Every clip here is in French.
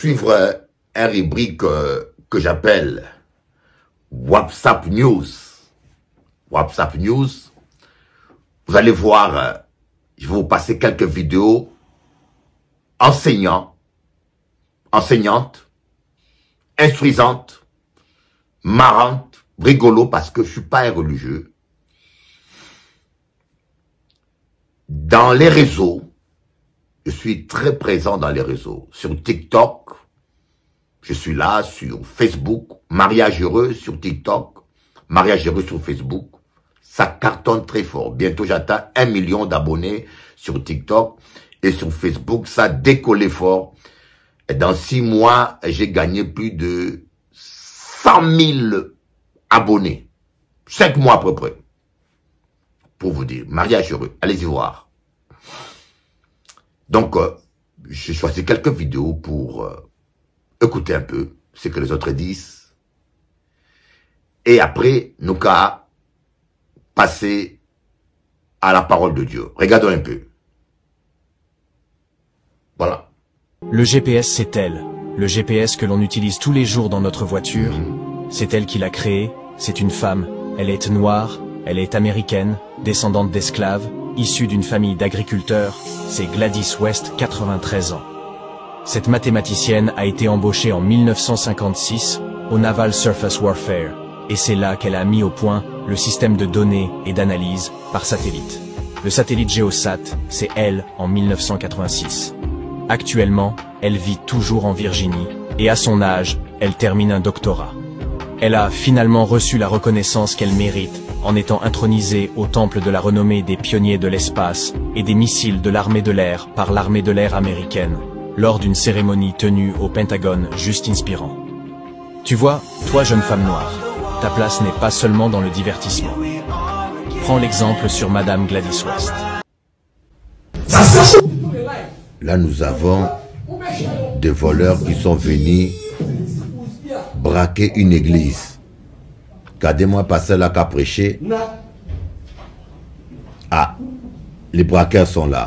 suivre euh, un rubrique euh, que j'appelle WhatsApp News. WhatsApp News. Vous allez voir, euh, je vais vous passer quelques vidéos enseignants, enseignantes, instruisantes, marrante rigolo parce que je suis pas un religieux. Dans les réseaux, je suis très présent dans les réseaux, sur TikTok, je suis là sur Facebook, mariage heureux sur TikTok, mariage heureux sur Facebook. Ça cartonne très fort. Bientôt, j'atteins un million d'abonnés sur TikTok et sur Facebook. Ça décolle fort. Et dans six mois, j'ai gagné plus de 100 000 abonnés. Cinq mois à peu près. Pour vous dire, mariage heureux. Allez-y voir. Donc, euh, j'ai choisi quelques vidéos pour... Euh, écoutez un peu ce que les autres disent, et après, nous qu'à passer à la parole de Dieu. Regardons un peu. Voilà. Le GPS, c'est elle. Le GPS que l'on utilise tous les jours dans notre voiture. Mhm. C'est elle qui l'a créé. C'est une femme. Elle est noire. Elle est américaine, descendante d'esclaves, issue d'une famille d'agriculteurs. C'est Gladys West, 93 ans. Cette mathématicienne a été embauchée en 1956 au Naval Surface Warfare, et c'est là qu'elle a mis au point le système de données et d'analyse par satellite. Le satellite Geosat, c'est elle en 1986. Actuellement, elle vit toujours en Virginie, et à son âge, elle termine un doctorat. Elle a finalement reçu la reconnaissance qu'elle mérite en étant intronisée au temple de la renommée des pionniers de l'espace et des missiles de l'armée de l'air par l'armée de l'air américaine lors d'une cérémonie tenue au Pentagone juste inspirant. Tu vois, toi jeune femme noire, ta place n'est pas seulement dans le divertissement. Prends l'exemple sur Madame Gladys West. Là nous avons des voleurs qui sont venus braquer une église. Gardez-moi passer là qu'à prêcher. Ah, les braqueurs sont là.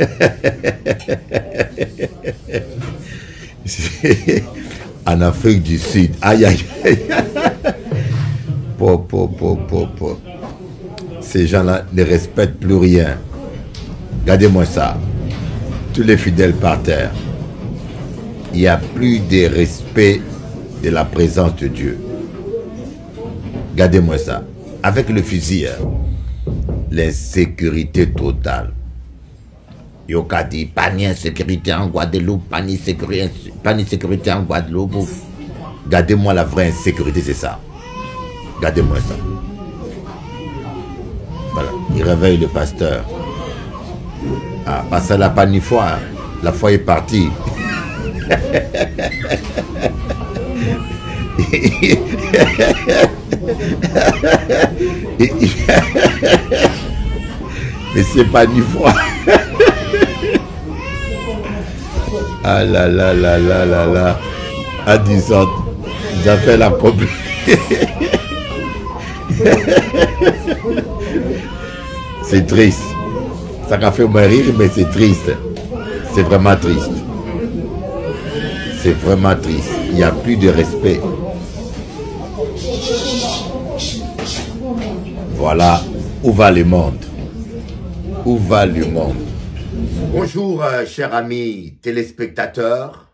en Afrique du Sud. Aïe, aïe, aïe. pop, Ces gens-là ne respectent plus rien. Regardez-moi ça. Tous les fidèles par terre. Il n'y a plus de respect de la présence de Dieu. Regardez-moi ça. Avec le fusil, hein. l'insécurité totale. Yoka dit ni insécurité en Guadeloupe, panier sécurité, sécurité en Guadeloupe. Gardez-moi la vraie insécurité, c'est ça. Gardez-moi ça. Voilà. Il réveille le pasteur. Ah, parce à la ni fois. La foi est partie. Mais c'est pas du foi. Ah là là là là là là. À 10 ans, fait la pub. c'est triste. Ça a fait rire, mais c'est triste. C'est vraiment triste. C'est vraiment triste. Il n'y a plus de respect. Voilà où va le monde. Où va le monde Bonjour, euh, chers amis téléspectateurs.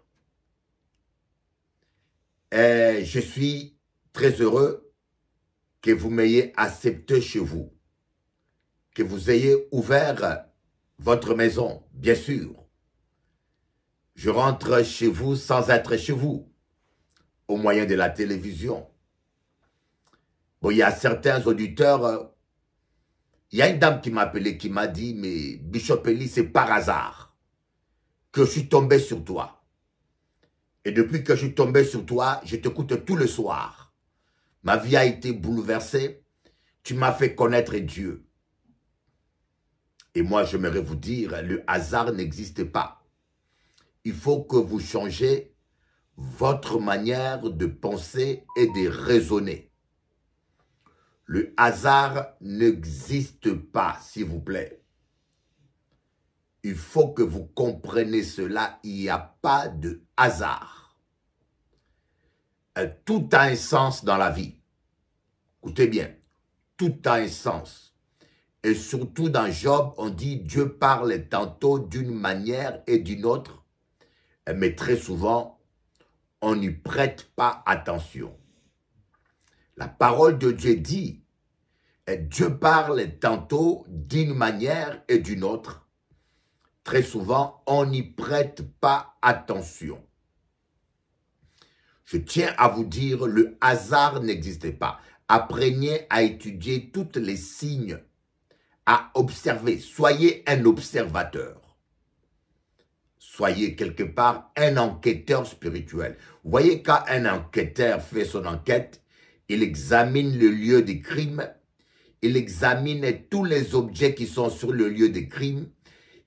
Et euh, je suis très heureux que vous m'ayez accepté chez vous, que vous ayez ouvert votre maison, bien sûr. Je rentre chez vous sans être chez vous, au moyen de la télévision. Bon, il y a certains auditeurs euh, il y a une dame qui m'a appelé, qui m'a dit, mais Bishop Eli, c'est par hasard que je suis tombé sur toi. Et depuis que je suis tombé sur toi, je t'écoute tout le soir. Ma vie a été bouleversée. Tu m'as fait connaître Dieu. Et moi, j'aimerais vous dire, le hasard n'existe pas. Il faut que vous changez votre manière de penser et de raisonner. Le hasard n'existe pas, s'il vous plaît. Il faut que vous compreniez cela. Il n'y a pas de hasard. Euh, tout a un sens dans la vie. Écoutez bien, tout a un sens. Et surtout dans Job, on dit Dieu parle tantôt d'une manière et d'une autre, mais très souvent, on n'y prête pas attention. La parole de Dieu dit, et Dieu parle tantôt d'une manière et d'une autre. Très souvent, on n'y prête pas attention. Je tiens à vous dire, le hasard n'existait pas. Apprenez à étudier tous les signes, à observer. Soyez un observateur. Soyez quelque part un enquêteur spirituel. Vous voyez, quand un enquêteur fait son enquête, il examine le lieu des crimes. Il examine tous les objets qui sont sur le lieu des crimes.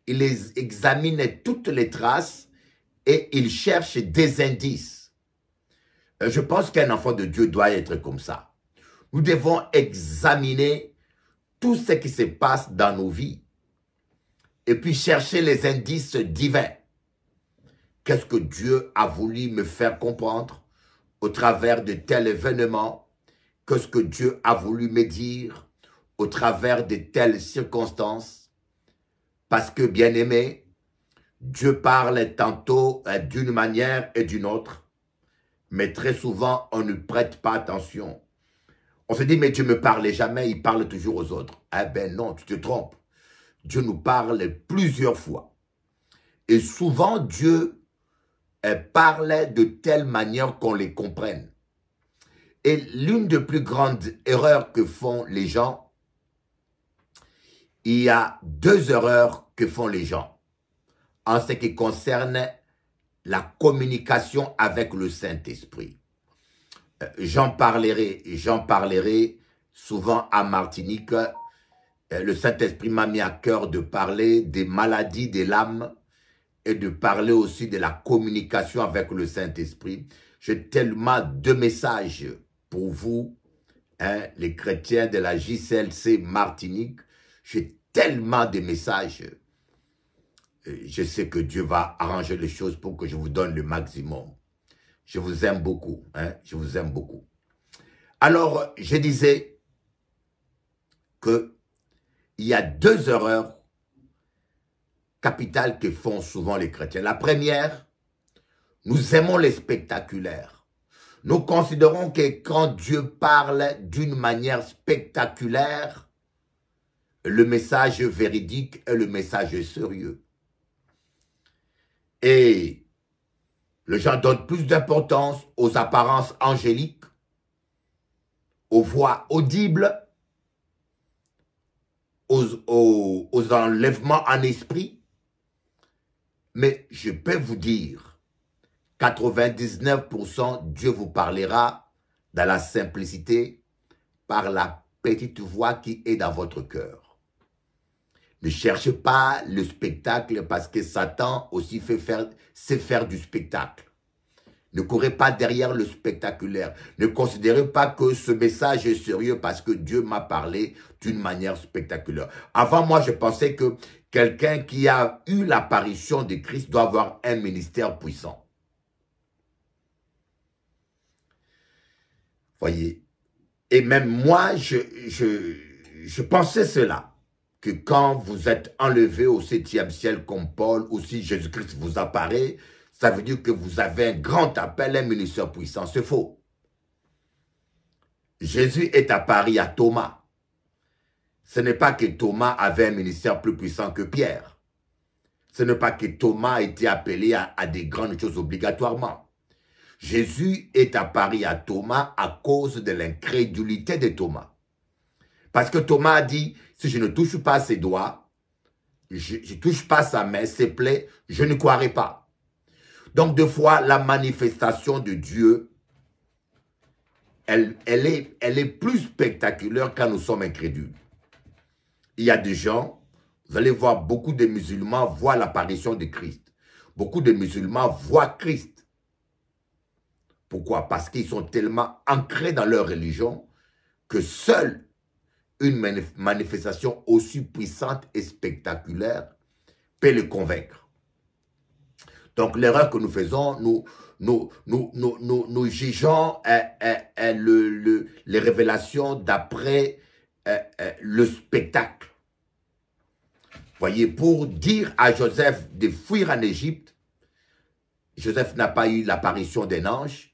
Il examine toutes les traces et il cherche des indices. Euh, je pense qu'un enfant de Dieu doit être comme ça. Nous devons examiner tout ce qui se passe dans nos vies et puis chercher les indices divins. Qu'est-ce que Dieu a voulu me faire comprendre au travers de tels événements? que ce que Dieu a voulu me dire au travers de telles circonstances, parce que, bien aimé, Dieu parle tantôt euh, d'une manière et d'une autre, mais très souvent, on ne prête pas attention. On se dit, mais Dieu ne me parle jamais, il parle toujours aux autres. Eh bien non, tu te trompes. Dieu nous parle plusieurs fois. Et souvent, Dieu euh, parle de telle manière qu'on les comprenne. Et l'une des plus grandes erreurs que font les gens, il y a deux erreurs que font les gens en ce qui concerne la communication avec le Saint-Esprit. Euh, j'en parlerai, j'en parlerai souvent à Martinique. Euh, le Saint-Esprit m'a mis à cœur de parler des maladies de l'âme et de parler aussi de la communication avec le Saint-Esprit. J'ai tellement de messages pour vous, hein, les chrétiens de la JCLC Martinique. J'ai tellement de messages. Euh, je sais que Dieu va arranger les choses pour que je vous donne le maximum. Je vous aime beaucoup. Hein, je vous aime beaucoup. Alors, je disais que il y a deux erreurs capitales que font souvent les chrétiens. La première, nous aimons les spectaculaires. Nous considérons que quand Dieu parle d'une manière spectaculaire, le message véridique est le message sérieux. Et les gens donnent plus d'importance aux apparences angéliques, aux voix audibles, aux, aux enlèvements en esprit. Mais je peux vous dire 99%, Dieu vous parlera dans la simplicité par la petite voix qui est dans votre cœur. Ne cherchez pas le spectacle parce que Satan aussi fait faire, sait faire du spectacle. Ne courez pas derrière le spectaculaire. Ne considérez pas que ce message est sérieux parce que Dieu m'a parlé d'une manière spectaculaire. Avant moi, je pensais que quelqu'un qui a eu l'apparition de Christ doit avoir un ministère puissant. Voyez. Et même moi, je, pensais cela, que quand vous êtes enlevé au septième ciel comme Paul, ou si Jésus-Christ vous apparaît, ça veut dire que vous avez un grand appel, un ministère puissant. C'est faux. Jésus est apparu à Thomas. Ce n'est pas que Thomas avait un ministère plus puissant que Pierre. Ce n'est pas que Thomas a été appelé à des grandes choses obligatoirement. Jésus est apparu à Thomas à cause de l'incrédulité de Thomas. Parce que Thomas a dit, si je ne touche pas ses doigts, je ne touche pas sa main, ses plaies, je ne croirai pas. Donc, deux fois, la manifestation de Dieu, elle, est, elle est plus spectaculaire quand nous sommes incrédules. Il y a des gens, vous allez voir, beaucoup de musulmans voient l'apparition de Christ. Beaucoup de musulmans voient Christ. Pourquoi Parce qu'ils sont tellement ancrés dans leur religion que seule une manifestation aussi puissante et spectaculaire peut les convaincre. Donc l'erreur que nous faisons, nous, nous, nous, nous, jugeons hein, hein, hein, les révélations d'après le spectacle. Voyez, pour dire à Joseph de fuir en Égypte, Joseph n'a pas eu l'apparition d'un ange,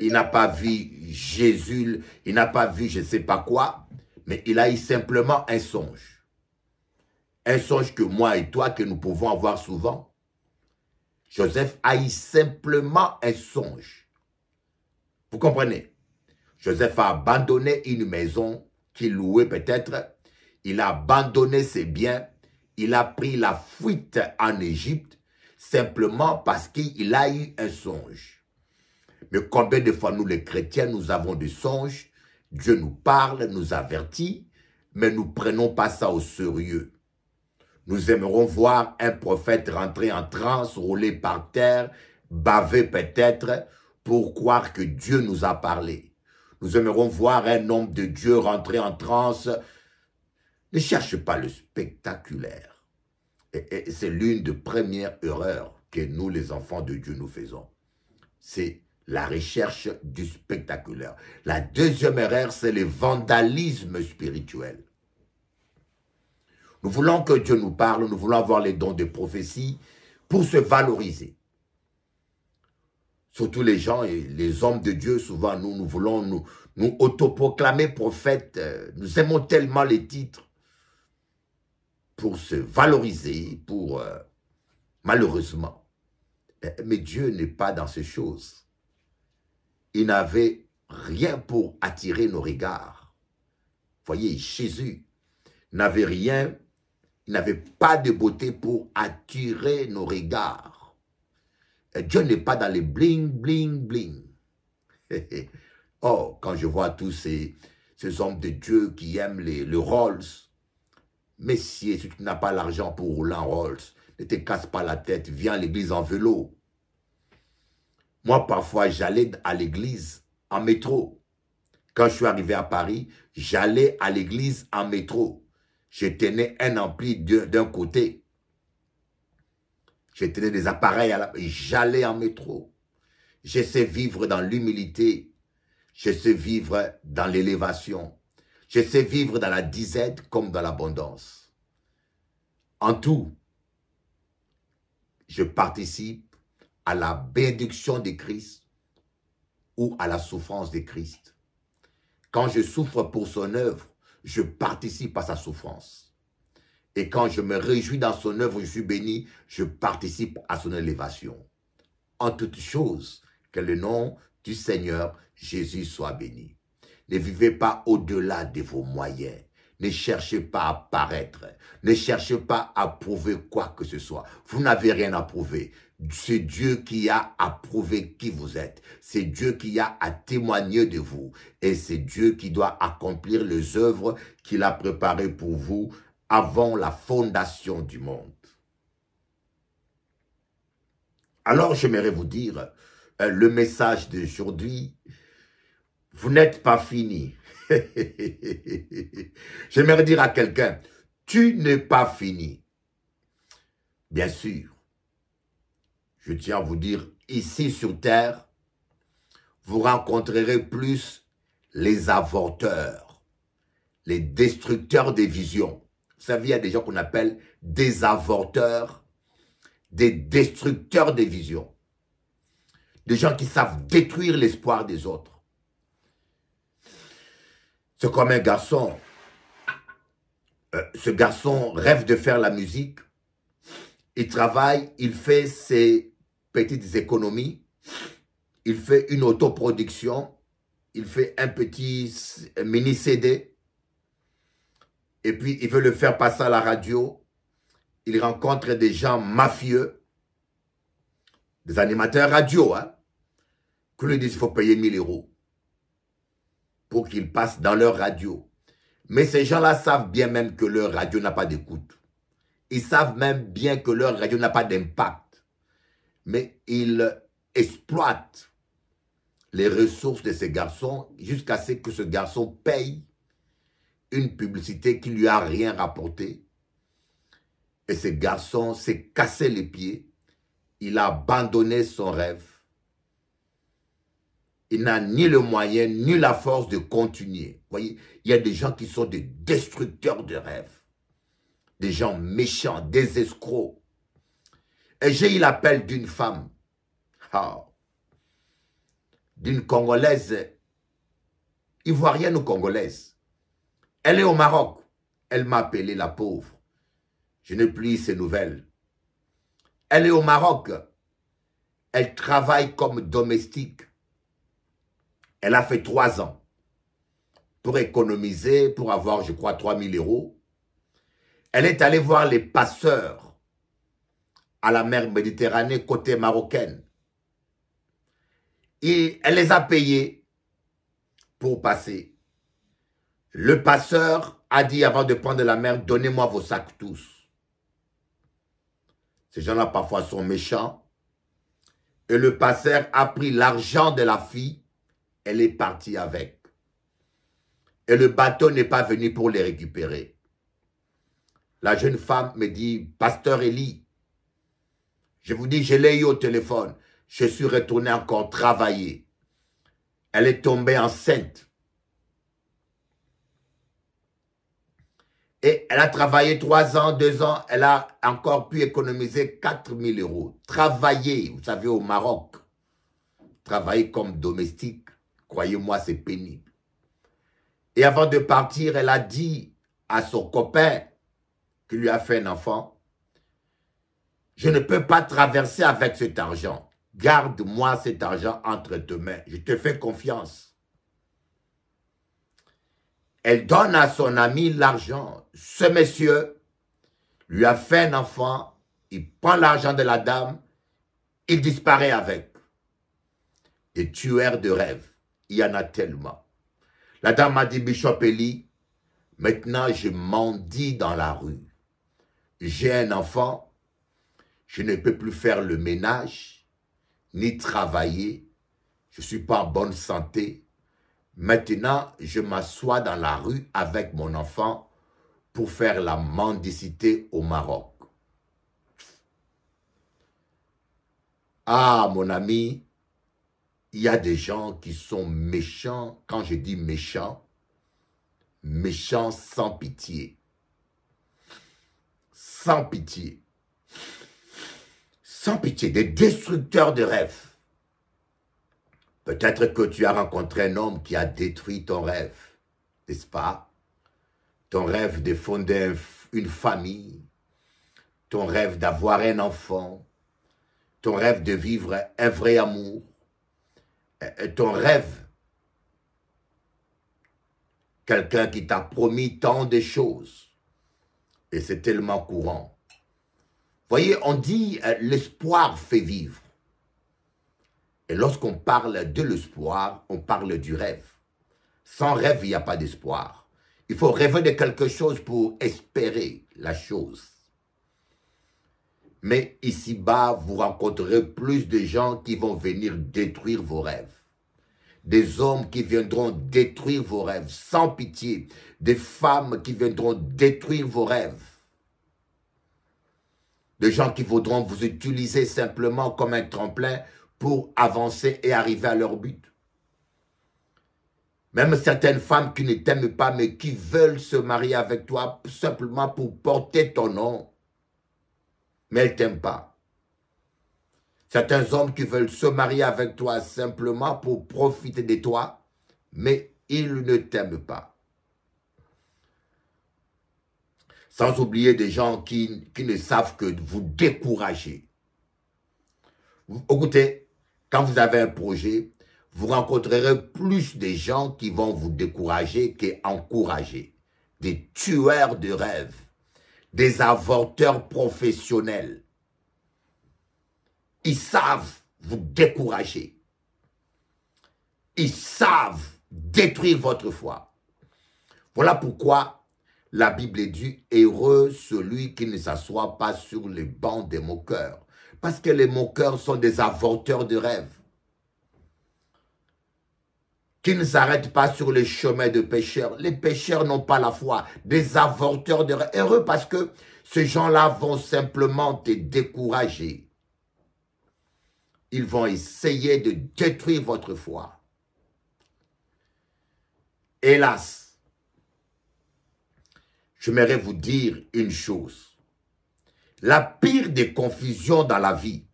il n'a pas vu Jésus, il n'a pas vu je ne sais pas quoi, mais il a eu simplement un songe. Un songe que moi et toi, que nous pouvons avoir souvent. Joseph a eu simplement un songe. Vous comprenez Joseph a abandonné une maison qu'il louait peut-être. Il a abandonné ses biens. Il a pris la fuite en Égypte simplement parce qu'il a eu un songe. Mais combien de fois nous les chrétiens, nous avons des songes, Dieu nous parle, nous avertit, mais nous ne prenons pas ça au sérieux. Nous aimerons voir un prophète rentrer en transe, rouler par terre, baver peut-être, pour croire que Dieu nous a parlé. Nous aimerons voir un homme de Dieu rentrer en transe. Ne cherche pas le spectaculaire. Et, et c'est l'une des premières erreurs que nous, les enfants de Dieu, nous faisons. C'est la recherche du spectaculaire. La deuxième erreur, c'est le vandalisme spirituel. Nous voulons que Dieu nous parle, nous voulons avoir les dons de prophétie pour se valoriser. Surtout les gens et les hommes de Dieu, souvent nous, nous voulons nous, autoproclamer prophètes. Nous aimons tellement les titres pour se valoriser, pour euh, malheureusement. Mais Dieu n'est pas dans ces choses il n'avait rien pour attirer nos regards. Voyez, Jésus n'avait rien, il n'avait pas de beauté pour attirer nos regards. Dieu n'est pas dans les bling, bling, bling. oh, quand je vois tous ces, ces hommes de Dieu qui aiment les, les Rolls, Messieurs, si tu n'as pas l'argent pour rouler en Rolls, ne te casse pas la tête, viens à l'église en vélo. Moi, parfois, j'allais à l'église en métro. Quand je suis arrivé à Paris, j'allais à l'église en métro. Je tenais un ampli d'un côté. Je tenais des appareils à J'allais en métro. Je sais vivre dans l'humilité. Je sais vivre dans l'élévation. Je sais vivre dans la disette comme dans l'abondance. En tout, je participe à la bénédiction de Christ ou à la souffrance de Christ. Quand je souffre pour son œuvre, je participe à sa souffrance. Et quand je me réjouis dans son œuvre, je suis béni, je participe à son élévation. En toutes choses, que le nom du Seigneur Jésus soit béni. Ne vivez pas au-delà de vos moyens, ne cherchez pas à paraître. Ne cherchez pas à prouver quoi que ce soit. Vous n'avez rien à prouver. C'est Dieu qui a approuvé qui vous êtes. C'est Dieu qui a à témoigner de vous. Et c'est Dieu qui doit accomplir les œuvres qu'il a préparées pour vous avant la fondation du monde. Alors, j'aimerais vous dire, euh, le message d'aujourd'hui, vous n'êtes pas fini. J'aimerais dire à quelqu'un, tu n'es pas fini. Bien sûr, je tiens à vous dire, ici sur Terre, vous rencontrerez plus les avorteurs, les destructeurs des visions. Vous savez, il y a des gens qu'on appelle des avorteurs, des destructeurs des visions. Des gens qui savent détruire l'espoir des autres c'est comme un garçon. Euh, ce garçon rêve de faire la musique. Il travaille, il fait ses petites économies. Il fait une autoproduction. Il fait un petit mini-CD. Et puis, il veut le faire passer à la radio. Il rencontre des gens mafieux, des animateurs radio, hein, qui lui disent qu'il faut payer 1000 euros pour qu'ils passent dans leur radio. Mais ces gens-là savent bien même que leur radio n'a pas d'écoute. Ils savent même bien que leur radio n'a pas d'impact. Mais ils exploitent les ressources de ces garçons jusqu'à ce que ce garçon paye une publicité qui lui a rien rapporté. Et ce garçon s'est cassé les pieds. Il a abandonné son rêve il n'a ni le moyen, ni la force de continuer. Vous voyez, il y a des gens qui sont des destructeurs de rêves. Des gens méchants, des escrocs. Et j'ai eu l'appel d'une femme, ah. d'une Congolaise, ivoirienne ou congolaise. Elle est au Maroc. Elle m'a appelé la pauvre. Je n'ai plus ces nouvelles. Elle est au Maroc. Elle travaille comme domestique. Elle a fait trois ans pour économiser, pour avoir, je crois, 000 euros. Elle est allée voir les passeurs à la mer Méditerranée, côté marocaine. Et elle les a payés pour passer. Le passeur a dit avant de prendre la mer, donnez-moi vos sacs tous. Ces gens-là parfois sont méchants. Et le passeur a pris l'argent de la fille elle est partie avec. Et le bateau n'est pas venu pour les récupérer. La jeune femme me dit, Pasteur Elie, je vous dis, je l'ai eu au téléphone. Je suis retourné encore travailler. Elle est tombée enceinte. Et elle a travaillé trois ans, deux ans. Elle a encore pu économiser 4 000 euros. Travailler, vous savez, au Maroc. Travailler comme domestique. Croyez-moi, c'est pénible. Et avant de partir, elle a dit à son copain qui lui a fait un enfant, je ne peux pas traverser avec cet argent. Garde-moi cet argent entre tes mains. Je te fais confiance. Elle donne à son ami l'argent. Ce monsieur lui a fait un enfant. Il prend l'argent de la dame. Il disparaît avec. Et tueur de rêve il y en a tellement. La dame a dit, Bishop Eli, maintenant je mendie dans la rue. J'ai un enfant, je ne peux plus faire le ménage, ni travailler, je ne suis pas en bonne santé. Maintenant, je m'assois dans la rue avec mon enfant pour faire la mendicité au Maroc. Ah, mon ami, il y a des gens qui sont méchants. Quand je dis méchants, méchants sans pitié. Sans pitié. Sans pitié, des destructeurs de rêves. Peut-être que tu as rencontré un homme qui a détruit ton rêve, n'est-ce pas Ton rêve de fonder une famille, ton rêve d'avoir un enfant, ton rêve de vivre un vrai amour, euh, ton rêve. Quelqu'un qui t'a promis tant de choses. Et c'est tellement courant. Voyez, on dit euh, l'espoir fait vivre. Et lorsqu'on parle de l'espoir, on parle du rêve. Sans rêve, il n'y a pas d'espoir. Il faut rêver de quelque chose pour espérer la chose. Mais ici-bas, vous rencontrerez plus de gens qui vont venir détruire vos rêves. Des hommes qui viendront détruire vos rêves sans pitié. Des femmes qui viendront détruire vos rêves. Des gens qui voudront vous utiliser simplement comme un tremplin pour avancer et arriver à leur but. Même certaines femmes qui ne t'aiment pas mais qui veulent se marier avec toi simplement pour porter ton nom mais elle t'aime pas. Certains hommes qui veulent se marier avec toi simplement pour profiter de toi, mais ils ne t'aiment pas. Sans oublier des gens qui, ne savent que vous décourager. écoutez, quand vous avez un projet, vous rencontrerez plus de gens qui vont vous décourager qu'encourager. Des tueurs de rêves des avorteurs professionnels. Ils savent vous décourager. Ils savent détruire votre foi. Voilà pourquoi la Bible dit heureux celui qui ne s'assoit pas sur les bancs des moqueurs. Parce que les moqueurs sont des avorteurs de rêves qui ne s'arrêtent pas sur les chemins de pécheurs. Les pécheurs n'ont pas la foi, des avorteurs de heureux parce que ces gens-là vont simplement te décourager. Ils vont essayer de détruire votre foi. Hélas, j'aimerais vous dire une chose. La pire des confusions dans la vie,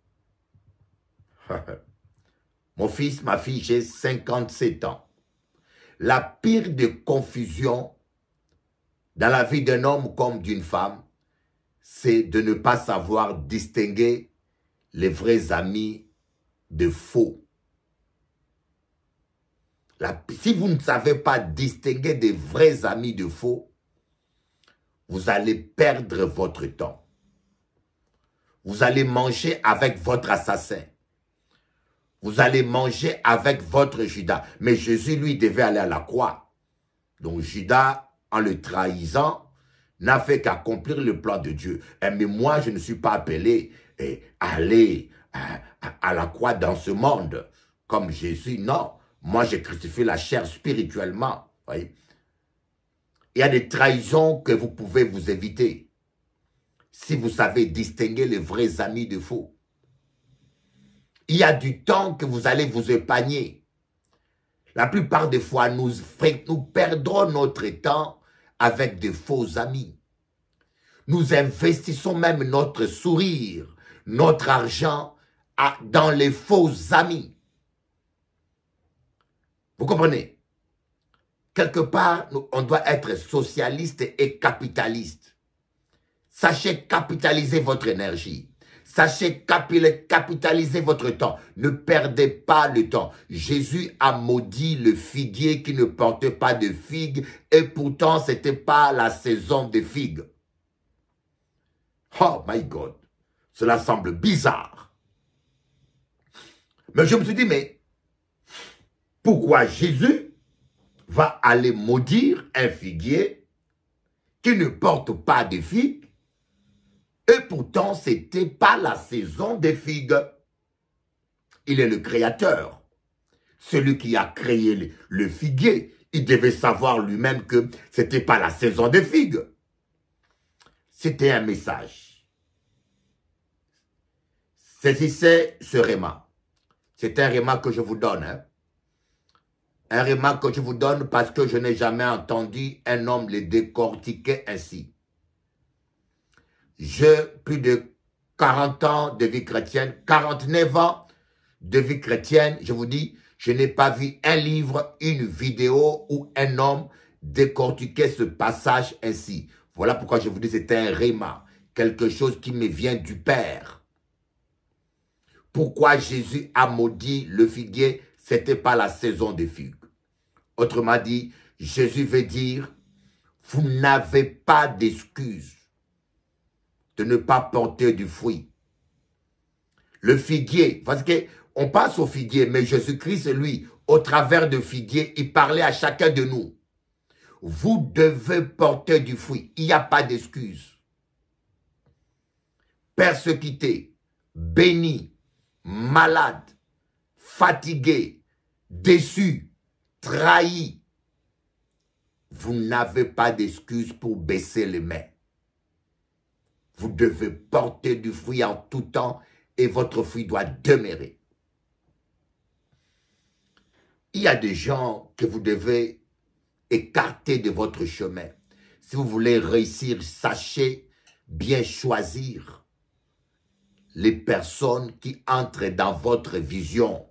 Mon fils, ma fille, j'ai 57 ans. La pire des confusions dans la vie d'un homme comme d'une femme, c'est de ne pas savoir distinguer les vrais amis de faux. si vous ne savez pas distinguer des vrais amis de faux, vous allez perdre votre temps. Vous allez manger avec votre assassin. Vous allez manger avec votre Judas. Mais Jésus, lui, devait aller à la croix. Donc Judas, en le trahisant, n'a fait qu'accomplir le plan de Dieu. Eh, mais moi, je ne suis pas appelé eh, à aller à la croix dans ce monde comme Jésus. Non, moi, j'ai crucifié la chair spirituellement. Il y a des trahisons que vous pouvez vous éviter si vous savez distinguer les vrais amis de faux. Il y a du temps que vous allez vous épargner. La plupart des fois, nous, nous perdrons notre temps avec de faux amis. Nous investissons même notre sourire, notre argent dans les faux amis. Vous comprenez Quelque part, on doit être socialiste et capitaliste. Sachez capitaliser votre énergie. Sachez capitaliser votre temps. Ne perdez pas le temps. Jésus a maudit le figuier qui ne portait pas de figues et pourtant c'était pas la saison des figues. Oh my God, cela semble bizarre. Mais je me suis dit, mais pourquoi Jésus va aller maudire un figuier qui ne porte pas de figues et pourtant, c'était pas la saison des figues. Il est le créateur. Celui qui a créé le figuier, il devait savoir lui-même que c'était pas la saison des figues. C'était un message. Saisissez ce réma. C'est un remarque que je vous donne. Hein. Un remarque que je vous donne parce que je n'ai jamais entendu un homme le décortiquer ainsi. J'ai plus de 40 ans de vie chrétienne, 49 ans de vie chrétienne. Je vous dis, je n'ai pas vu un livre, une vidéo ou un homme décortiquer ce passage ainsi. Voilà pourquoi je vous dis, c'est un réma, quelque chose qui me vient du Père. Pourquoi Jésus a maudit le figuier C'était pas la saison des figues. Autrement dit, Jésus veut dire, vous n'avez pas d'excuses de ne pas porter du fruit. Le figuier, parce que on passe au figuier, mais Jésus-Christ, lui, au travers de figuier, il parlait à chacun de nous. Vous devez porter du fruit. Il n'y a pas d'excuse. Persécuté, béni, malade, fatigué, déçu, trahi. Vous n'avez pas d'excuse pour baisser les mains. Vous devez porter du fruit en tout temps et votre fruit doit demeurer. Il y a des gens que vous devez écarter de votre chemin. Si vous voulez réussir, sachez bien choisir les personnes qui entrent dans votre vision.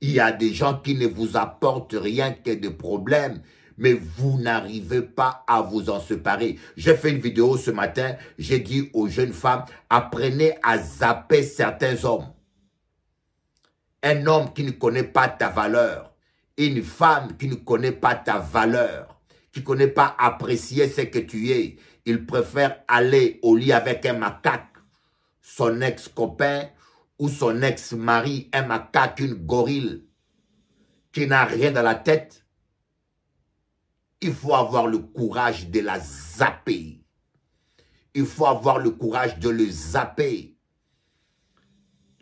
Il y a des gens qui ne vous apportent rien que des problèmes, mais vous n'arrivez pas à vous en séparer. J'ai fait une vidéo ce matin, j'ai dit aux jeunes femmes, apprenez à zapper certains hommes. Un homme qui ne connaît pas ta valeur, une femme qui ne connaît pas ta valeur, qui ne connaît pas apprécier ce que tu es, il préfère aller au lit avec un macaque, son ex-copain ou son ex-mari, un macaque, une gorille, qui n'a rien dans la tête, il faut avoir le courage de la zapper. Il faut avoir le courage de le zapper.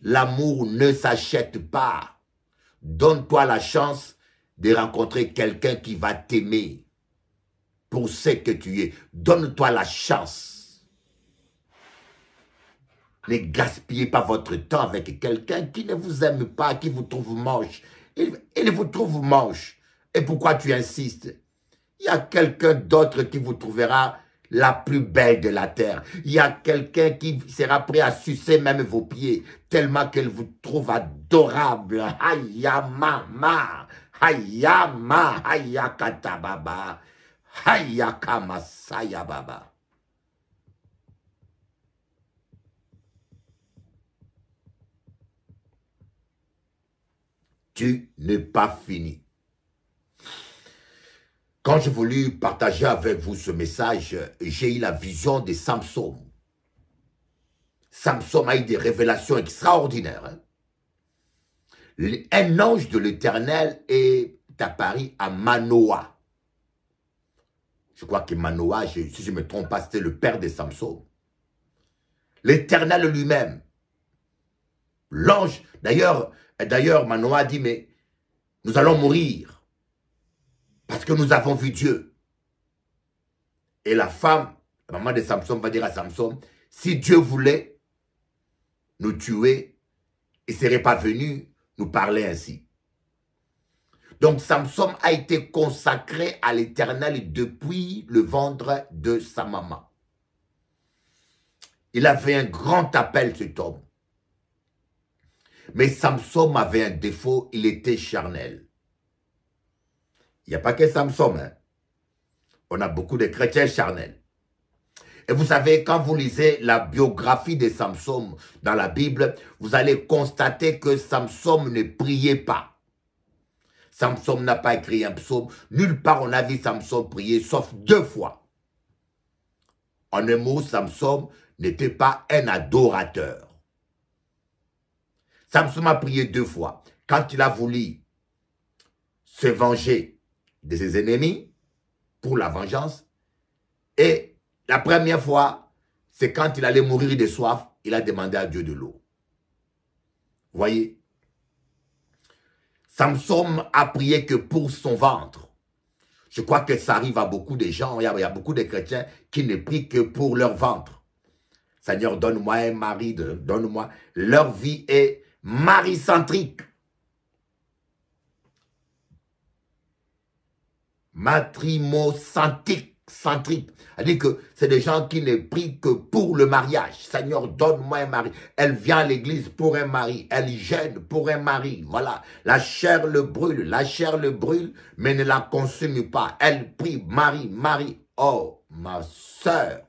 L'amour ne s'achète pas. Donne-toi la chance de rencontrer quelqu'un qui va t'aimer pour ce que tu es. Donne-toi la chance. Ne gaspillez pas votre temps avec quelqu'un qui ne vous aime pas, qui vous trouve moche. Il, vous trouve moche. Et pourquoi tu insistes il y a quelqu'un d'autre qui vous trouvera la plus belle de la terre. Il y a quelqu'un qui sera prêt à sucer même vos pieds, tellement qu'elle vous trouve adorable. Hayamama, hayama, hayakatababa, hayakamasayababa. Tu n'es pas fini. Quand j'ai voulu partager avec vous ce message, j'ai eu la vision de Samson. Samson a eu des révélations extraordinaires. Hein. Un ange de l'éternel est apparu à Manoa. Je crois que Manoa, si je ne me trompe pas, c'était le père de Samson. L'éternel lui-même. L'ange, d'ailleurs, d'ailleurs, Manoa dit, mais nous allons mourir. Parce que nous avons vu Dieu. Et la femme, la maman de Samson, va dire à Samson, si Dieu voulait nous tuer, il ne serait pas venu nous parler ainsi. Donc Samson a été consacré à l'éternel depuis le ventre de sa maman. Il avait un grand appel cet homme. Mais Samson avait un défaut, il était charnel. Il n'y a pas que Samson. Hein. On a beaucoup de chrétiens charnels. Et vous savez, quand vous lisez la biographie de Samson dans la Bible, vous allez constater que Samson ne priait pas. Samson n'a pas écrit un psaume. Nulle part on a vu Samson prier, sauf deux fois. En un mot, Samson n'était pas un adorateur. Samson a prié deux fois. Quand il a voulu se venger de ses ennemis pour la vengeance. Et la première fois, c'est quand il allait mourir de soif, il a demandé à Dieu de l'eau. Voyez, Samson a prié que pour son ventre. Je crois que ça arrive à beaucoup de gens, il y a, beaucoup de chrétiens qui ne prient que pour leur ventre. Seigneur, donne-moi un mari, donne-moi. Leur vie est mari centrique matrimo Centrique. cest à que c'est des gens qui ne prient que pour le mariage. Seigneur, donne-moi un mari. Elle vient à l'église pour un mari. Elle gêne pour un mari. Voilà. La chair le brûle. La chair le brûle, mais ne la consume pas. Elle prie, Marie, Marie. Oh, ma soeur.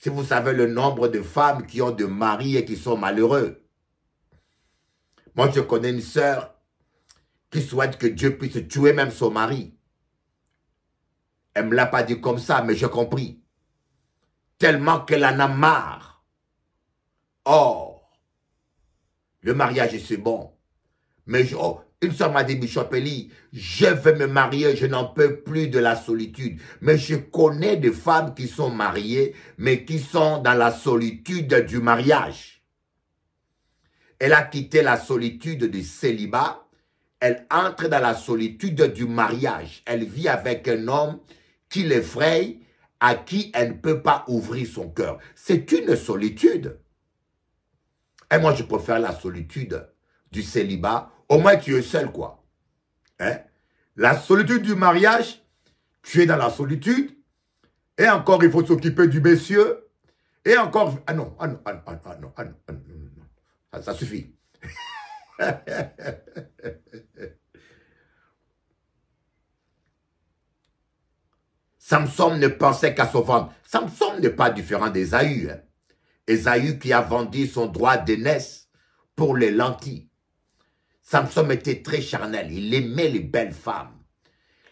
Si vous savez le nombre de femmes qui ont de maris et qui sont malheureux. Moi, je connais une sœur qui souhaite que Dieu puisse tuer même son mari. Elle ne me l'a pas dit comme ça, mais j'ai compris. Tellement qu'elle en a marre. Or, le mariage, c'est bon. Mais oh, une soeur m'a dit, Bichopelli, je vais me marier, je n'en peux plus de la solitude. Mais je connais des femmes qui sont mariées, mais qui sont dans la solitude du mariage. Elle a quitté la solitude du célibat elle entre dans la solitude du mariage. Elle vit avec un homme qui l'effraie, à qui elle ne peut pas ouvrir son cœur. C'est une solitude. Et moi, je préfère la solitude du célibat. Au moins, tu es seul, quoi. La solitude du mariage, tu es dans la solitude. Et encore, il faut s'occuper du monsieur. Et encore... Ah non, ah non, ah non, ah non, ah non, non, non. ça suffit. Samson ne pensait qu'à se vendre. Samson n'est pas différent d'Esaü Esaü hein. qui a vendu son droit d'aînesse pour les lentilles. Samson était très charnel. Il aimait les belles femmes.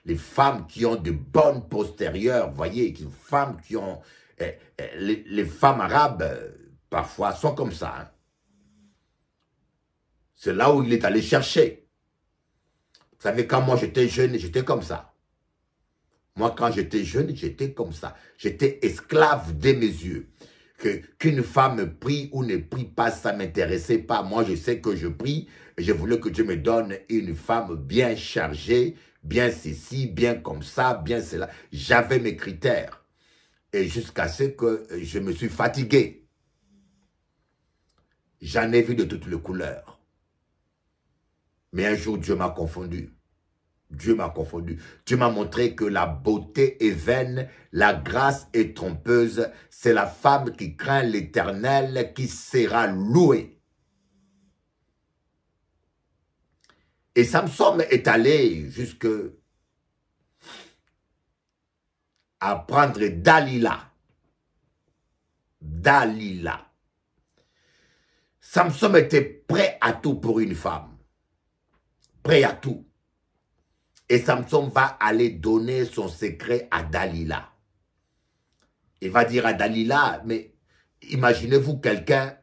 Les femmes qui ont de bonnes postérieures, voyez, les femmes qui ont... Eh, eh, les, femmes arabes, euh, parfois, sont comme ça. Hein. C'est là où il est allé chercher. Vous savez, quand moi j'étais jeune, j'étais comme ça. Moi, quand j'étais jeune, j'étais comme ça. J'étais esclave de mes yeux. Qu'une femme prie ou ne prie pas, ça ne m'intéressait pas. Moi, je sais que je prie. je voulais que Dieu me donne une femme bien chargée, bien ceci, bien comme ça, bien cela. J'avais mes critères. Et jusqu'à ce que je me suis fatigué. J'en ai vu de toutes les couleurs. Mais un jour, Dieu m'a confondu. Dieu m'a confondu. Dieu m'a montré que la beauté est vaine, la grâce est trompeuse. C'est la femme qui craint l'éternel qui sera louée. Et Samson est allé jusque à prendre Dalila. Dalila. Samson était prêt à tout pour une femme prêt à tout. Et Samson va aller donner son secret à Dalila. Il va dire à Dalila, mais imaginez-vous quelqu'un,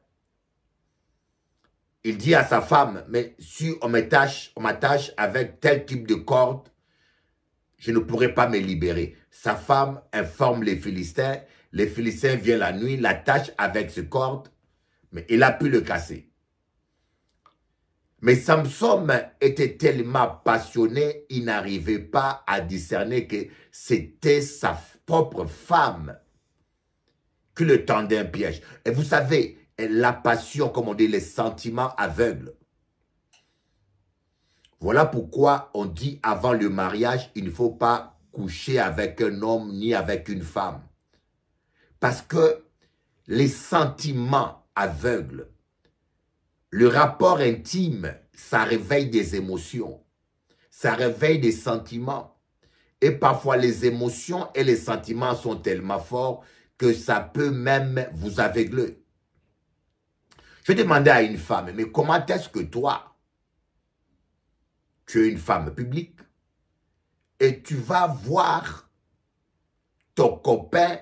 il dit à sa femme, mais si on m'attache, on m'attache avec tel type de corde, je ne pourrai pas me libérer. Sa femme informe les Philistins, les Philistins viennent la nuit, l'attachent avec ce corde, mais il a pu le casser. Mais Samson était tellement passionné, il n'arrivait pas à discerner que c'était sa propre femme qui le tendait un piège. Et vous savez, la passion, comme on dit, les sentiments aveugles. Voilà pourquoi on dit avant le mariage, il ne faut pas coucher avec un homme ni avec une femme. Parce que les sentiments aveugles le rapport intime, ça réveille des émotions, ça réveille des sentiments. Et parfois, les émotions et les sentiments sont tellement forts que ça peut même vous aveugler. Je demander à une femme, mais comment est-ce que toi, tu es une femme publique et tu vas voir ton copain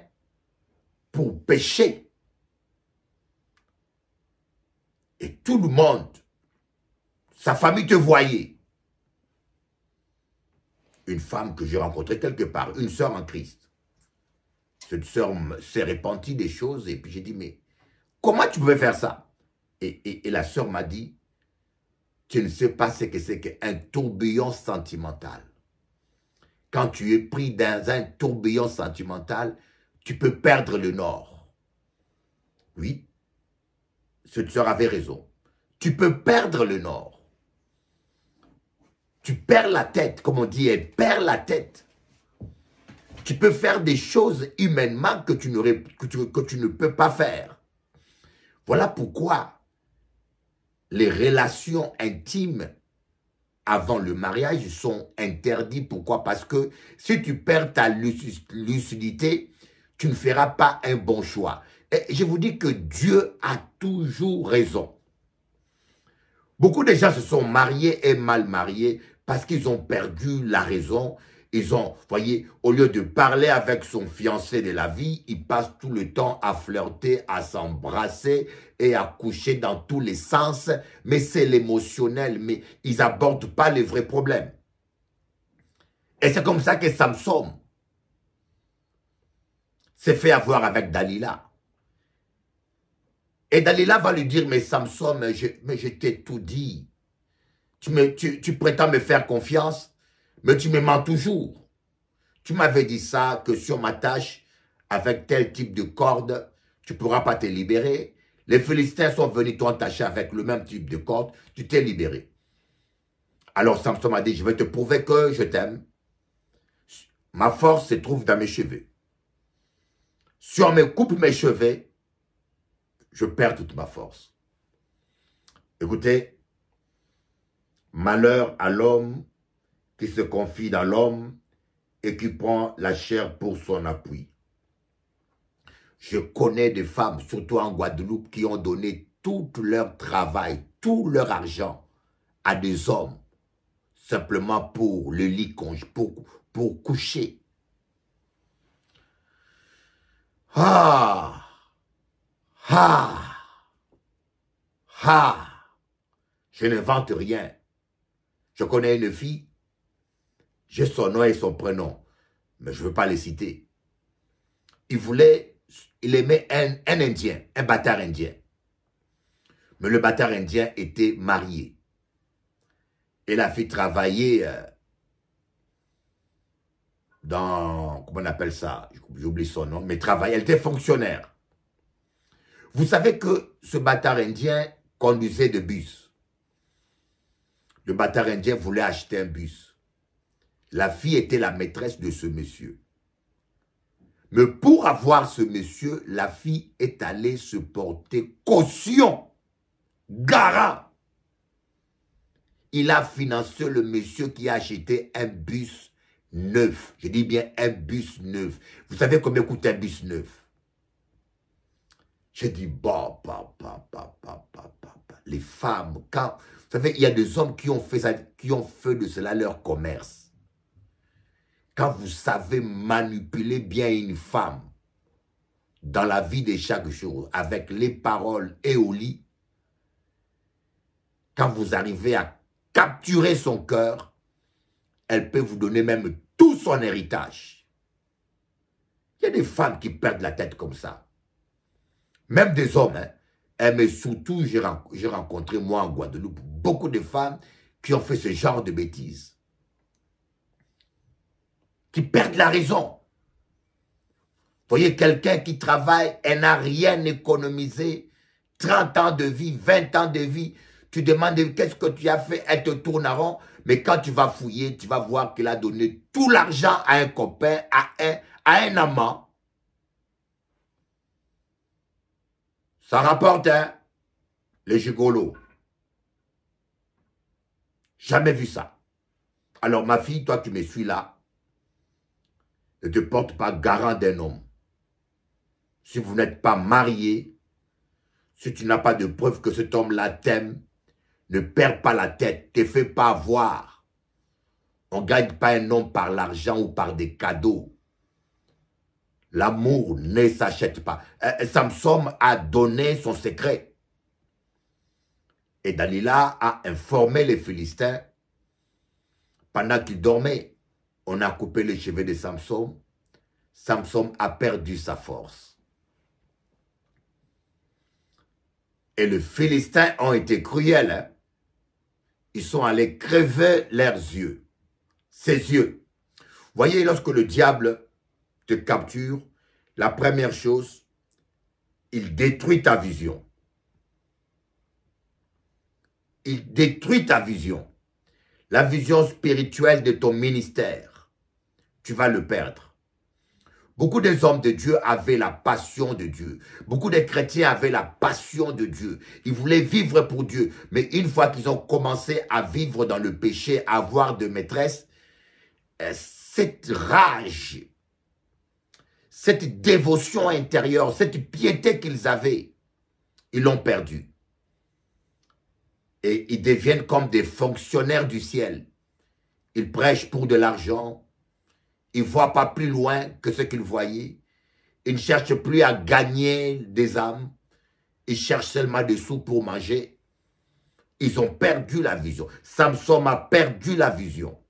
pour pécher Et tout le monde, sa famille te voyait. Une femme que j'ai rencontrée quelque part, une sœur en Christ. Cette sœur s'est répandue des choses et puis j'ai dit, mais comment tu pouvais faire ça et, la sœur m'a dit, tu ne sais pas ce que c'est qu'un tourbillon sentimental. Quand tu es pris dans un tourbillon sentimental, tu peux perdre le nord. Oui, ce tueur avait raison. Tu peux perdre le nord. Tu perds la tête, comme on dit, elle perd la tête. Tu peux faire des choses humainement que tu ne peux pas faire. Voilà pourquoi les relations intimes avant le mariage sont interdites. Pourquoi Parce que si tu perds ta lucidité, tu ne feras pas un bon choix. Et je vous dis que Dieu a toujours raison. Beaucoup de gens se sont mariés et mal mariés parce qu'ils ont perdu la raison. Ils ont, voyez, au lieu de parler avec son fiancé de la vie, ils passent tout le temps à flirter, à s'embrasser et à coucher dans tous les sens. Mais c'est l'émotionnel, mais ils n'abordent pas les vrais problèmes. Et c'est comme ça que Samson s'est fait avoir avec Dalila. Et Dalila va lui dire, mais Samson, mais je, t'ai tout dit. Tu, tu, prétends me faire confiance, mais tu me mens toujours. Tu m'avais dit ça, que sur ma tâche, avec tel type de corde, tu ne pourras pas te libérer. Les Philistins sont venus entacher avec le même type de corde, tu t'es libéré. Alors Samson m'a dit, je vais te prouver que je t'aime. Ma force se trouve dans mes cheveux. Si on me coupe mes cheveux, je perds toute ma force. Écoutez, malheur à l'homme qui se confie dans l'homme et qui prend la chair pour son appui. Je connais des femmes, surtout en Guadeloupe, qui ont donné tout leur travail, tout leur argent à des hommes, simplement pour le lit, pour, pour coucher. Ah Ha! Ha! Je n'invente rien. Je connais une fille. J'ai son nom et son prénom, mais je ne veux pas les citer. Il voulait, il aimait un, Indien, un bâtard indien. Mais le bâtard indien était marié. Et la fille travaillait euh, dans, comment on appelle ça, j'oublie son nom, mais travaillait, elle était fonctionnaire. Vous savez que ce bâtard indien conduisait de bus. Le bâtard indien voulait acheter un bus. La fille était la maîtresse de ce monsieur. Mais pour avoir ce monsieur, la fille est allée se porter caution. Gara. Il a financé le monsieur qui a acheté un bus neuf. Je dis bien un bus neuf. Vous savez combien coûte un bus neuf j'ai dit, bah, bah, bah, Les femmes, quand... Vous savez, il y a des hommes qui ont fait, ça, qui ont fait de cela leur commerce. Quand vous savez manipuler bien une femme dans la vie de chaque jour, avec les paroles et au lit, quand vous arrivez à capturer son cœur, elle peut vous donner même tout son héritage. Il y a des femmes qui perdent la tête comme ça même des hommes. Hein. Eh, mais surtout, j'ai rencontré, moi, en Guadeloupe, beaucoup de femmes qui ont fait ce genre de bêtises. Qui perdent la raison. Vous voyez, quelqu'un qui travaille, elle n'a rien économisé. 30 ans de vie, 20 ans de vie. Tu demandes qu'est-ce que tu as fait, elle te tourne à rond. Mais quand tu vas fouiller, tu vas voir qu'il a donné tout l'argent à un copain, à un, à un amant Ça rapporte, hein, les gigolos. Jamais vu ça. Alors, ma fille, toi, tu me suis là. Ne te porte pas garant d'un homme. Si vous n'êtes pas marié, si tu n'as pas de preuve que cet homme-là t'aime, ne perds pas la tête, te fais pas voir. On ne gagne pas un homme par l'argent ou par des cadeaux. L'amour ne s'achète pas. Euh, euh, Samson a donné son secret. Et Dalila a informé les Philistins pendant qu'il dormait. On a coupé les cheveux de Samson. Samson a perdu sa force. Et les Philistins ont été cruels. Hein. Ils sont allés crever leurs yeux, ses yeux. Voyez, lorsque le diable te capture, la première chose, il détruit ta vision. Il détruit ta vision. La vision spirituelle de ton ministère, tu vas le perdre. Beaucoup des hommes de Dieu avaient la passion de Dieu. Beaucoup des chrétiens avaient la passion de Dieu. Ils voulaient vivre pour Dieu. Mais une fois qu'ils ont commencé à vivre dans le péché, à avoir de maîtresse, euh, cette rage cette dévotion intérieure, cette piété qu'ils avaient, ils l'ont perdue. Et ils deviennent comme des fonctionnaires du ciel. Ils prêchent pour de l'argent. Ils ne voient pas plus loin que ce qu'ils voyaient. Ils ne cherchent plus à gagner des âmes. Ils cherchent seulement des sous pour manger. Ils ont perdu la vision. Samson a perdu la vision.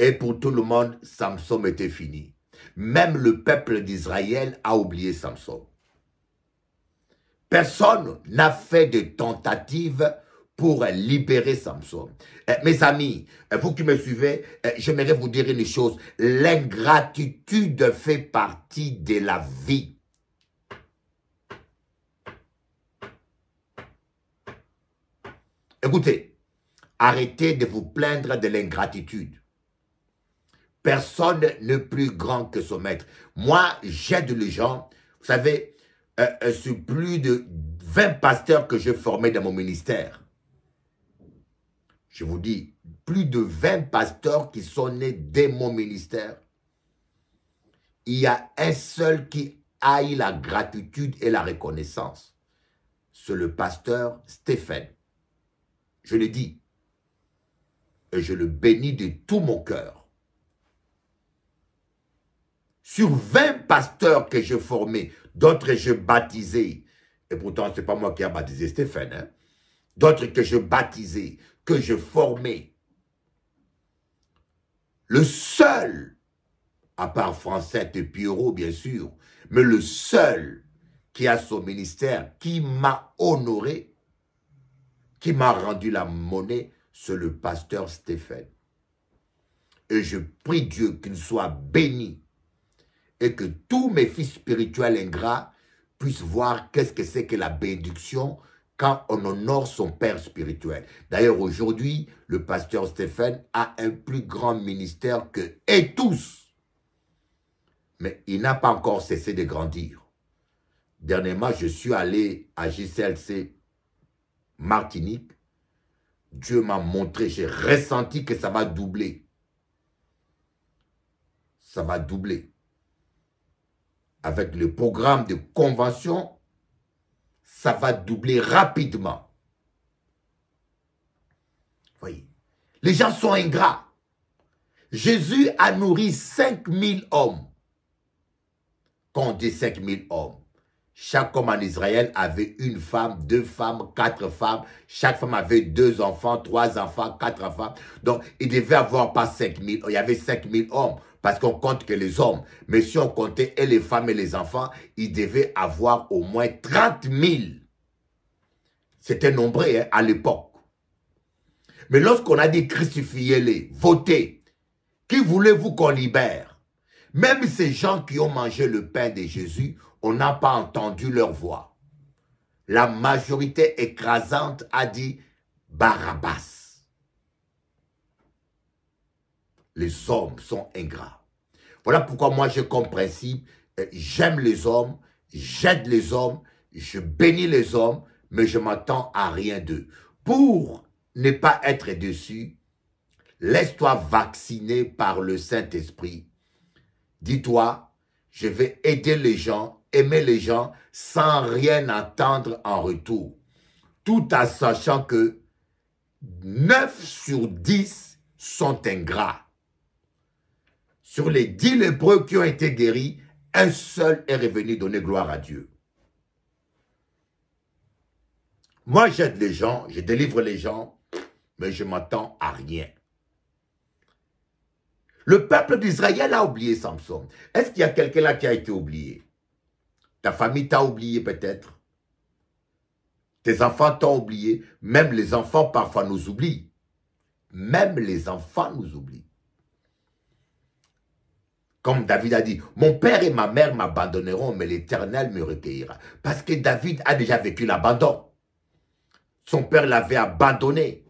Et pour tout le monde, Samson était fini. Même le peuple d'Israël a oublié Samson. Personne n'a fait de tentative pour libérer Samson. Eh, mes amis, eh, vous qui me suivez, eh, j'aimerais vous dire une chose. L'ingratitude fait partie de la vie. Écoutez, arrêtez de vous plaindre de l'ingratitude. Personne n'est plus grand que son maître. Moi, j'aide les gens. Vous savez, euh, euh sur plus de 20 pasteurs que j'ai formés dans mon ministère. Je vous dis, plus de 20 pasteurs qui sont nés dès mon ministère. Il y a un seul qui aille la gratitude et la reconnaissance. C'est le pasteur Stéphane. Je le dis. Et je le bénis de tout mon cœur. Sur 20 pasteurs que je formais, d'autres que je baptisais, et pourtant ce n'est pas moi qui ai baptisé Stéphane, hein. d'autres que je baptisais, que je formais, le seul, à part Francette et Pierrot bien sûr, mais le seul qui a son ministère, qui m'a honoré, qui m'a rendu la monnaie, c'est le pasteur Stéphane. Et je prie Dieu qu'il soit béni et que tous mes fils spirituels ingrats puissent voir qu'est-ce que c'est que la bénédiction quand on honore son père spirituel. D'ailleurs, aujourd'hui, le pasteur Stéphane a un plus grand ministère que tous. Mais il n'a pas encore cessé de grandir. Dernièrement, je suis allé à JCLC Martinique. Dieu m'a montré, j'ai ressenti que ça va doubler. Ça va doubler avec le programme de convention, ça va doubler rapidement. Voyez, les gens sont ingrats. Jésus a nourri 5000 hommes. Quand on dit 5000 hommes, chaque homme en Israël avait une femme, deux femmes, quatre femmes. Chaque femme avait deux enfants, trois enfants, quatre enfants. Donc, il devait avoir pas 5000. Il y avait 5000 hommes parce qu'on compte que les hommes. Mais si on comptait et les femmes et les enfants, ils devaient avoir au moins 30 000. C'était nombreux hein, à l'époque. Mais lorsqu'on a dit crucifiez-les, votez, qui voulez-vous qu'on libère Même ces gens qui ont mangé le pain de Jésus, on n'a pas entendu leur voix. La majorité écrasante a dit Barabbas. les hommes sont ingrats. Voilà pourquoi moi j'ai comme principe, euh, j'aime les hommes, j'aide les hommes, je bénis les hommes, mais je m'attends à rien d'eux. Pour ne pas être déçu, laisse-toi vacciner par le Saint-Esprit. Dis-toi, je vais aider les gens, aimer les gens sans rien attendre en retour, tout en sachant que 9 sur 10 sont ingrats. Sur les dix lépreux qui ont été guéris, un seul est revenu donner gloire à Dieu. Moi, j'aide les gens, je délivre les gens, mais je m'attends à rien. Le peuple d'Israël a oublié Samson. Est-ce qu'il y a quelqu'un là qui a été oublié Ta famille t'a oublié peut-être. Tes enfants t'ont oublié. Même les enfants parfois nous oublient. Même les enfants nous oublient. Comme David a dit, mon père et ma mère m'abandonneront, mais l'éternel me recueillera. Parce que David a déjà vécu l'abandon. Son père l'avait abandonné,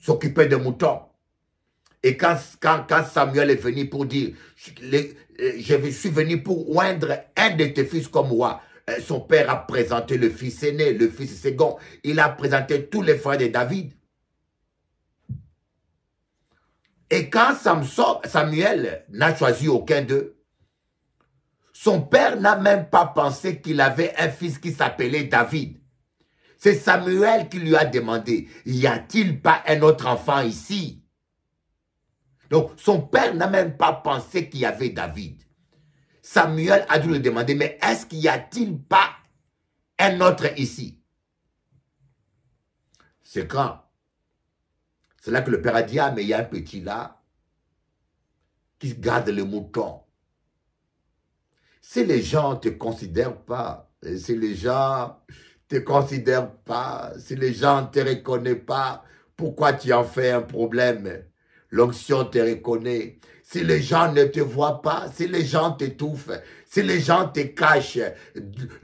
s'occupait de moutons. Et quand, quand, Samuel est venu pour dire, euh, je suis venu pour oindre un de tes fils comme roi, euh, son père a présenté le fils aîné, le fils second, il a présenté tous les frères de David. Et quand Samuel n'a choisi aucun d'eux, son père n'a même pas pensé qu'il avait un fils qui s'appelait David. C'est Samuel qui lui a demandé, y a-t-il pas un autre enfant ici Donc son père n'a même pas pensé qu'il y avait David. Samuel a dû lui demander, mais est-ce qu'il y a-t-il pas un autre ici C'est quand c'est là que le père a dit, ah, mais il y a un petit là qui garde le mouton. Si les gens ne te considèrent pas, si les gens ne te considèrent pas, si les gens ne te reconnaissent pas, pourquoi tu en fais un problème L'onction te reconnaît. Si les gens ne te voient pas, si les gens t'étouffent, si les gens te cachent,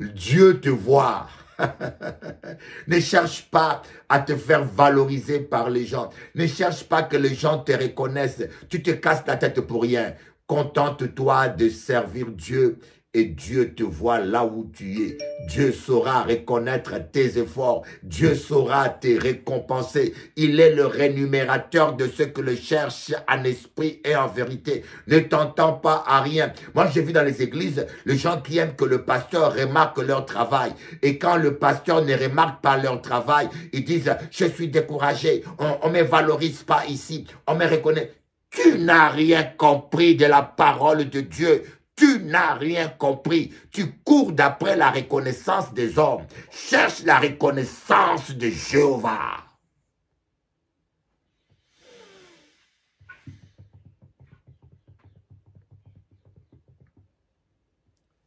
Dieu te voit. ne cherche pas à te faire valoriser par les gens. Ne cherche pas que les gens te reconnaissent. Tu te casses la tête pour rien. Contente-toi de servir Dieu et Dieu te voit là où tu es. Dieu saura reconnaître tes efforts. Dieu saura te récompenser. Il est le rémunérateur de ceux que le cherche en esprit et en vérité. Ne t'entends pas à rien. Moi, j'ai vu dans les églises, les gens qui aiment que le pasteur remarque leur travail. Et quand le pasteur ne remarque pas leur travail, ils disent, je suis découragé. On, ne me valorise pas ici. On me reconnaît. Tu n'as rien compris de la parole de Dieu. Tu n'as rien compris. Tu cours d'après la reconnaissance des hommes. Cherche la reconnaissance de Jéhovah.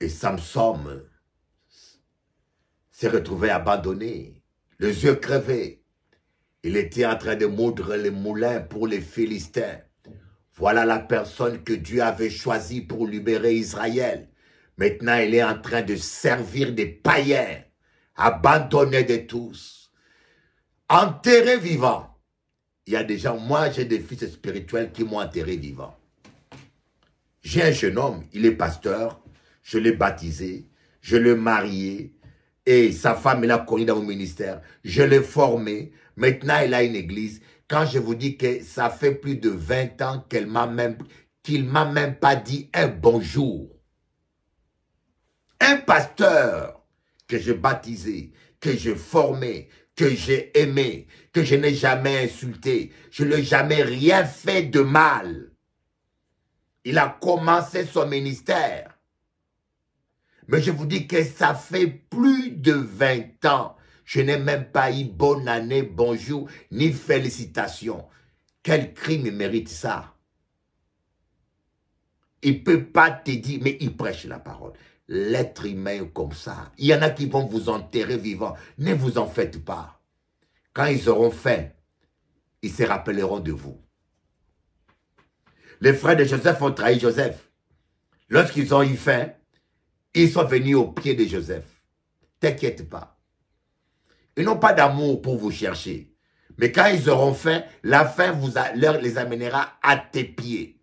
Et Samson s'est retrouvé abandonné, les yeux crevés. Il était en train de moudre les moulins pour les Philistins. Voilà la personne que Dieu avait choisie pour libérer Israël. Maintenant, elle est en train de servir des païens, abandonnés de tous, enterrée vivant. Il y a des gens, moi j'ai des fils spirituels qui m'ont enterré vivant. J'ai un jeune homme, il est pasteur, je l'ai baptisé, je l'ai marié, et sa femme, elle a connu dans mon ministère. Je l'ai formé, maintenant elle a une église, quand je vous dis que ça fait plus de 20 ans qu'elle m'a même, qu'il m'a même pas dit un bonjour. Un pasteur que j'ai baptisé, que j'ai formé, que j'ai aimé, que je n'ai jamais insulté, je n'ai jamais rien fait de mal. Il a commencé son ministère. Mais je vous dis que ça fait plus de 20 ans je n'ai même pas eu bonne année, bonjour, ni félicitations. Quel crime mérite ça Il ne peut pas te dire, mais il prêche la parole. L'être humain comme ça. Il y en a qui vont vous enterrer vivant. Ne vous en faites pas. Quand ils auront faim, ils se rappelleront de vous. Les frères de Joseph ont trahi Joseph. Lorsqu'ils ont eu faim, ils sont venus au pied de Joseph. T'inquiète pas. Ils n'ont pas d'amour pour vous chercher. Mais quand ils auront faim, la faim vous les amènera à tes pieds.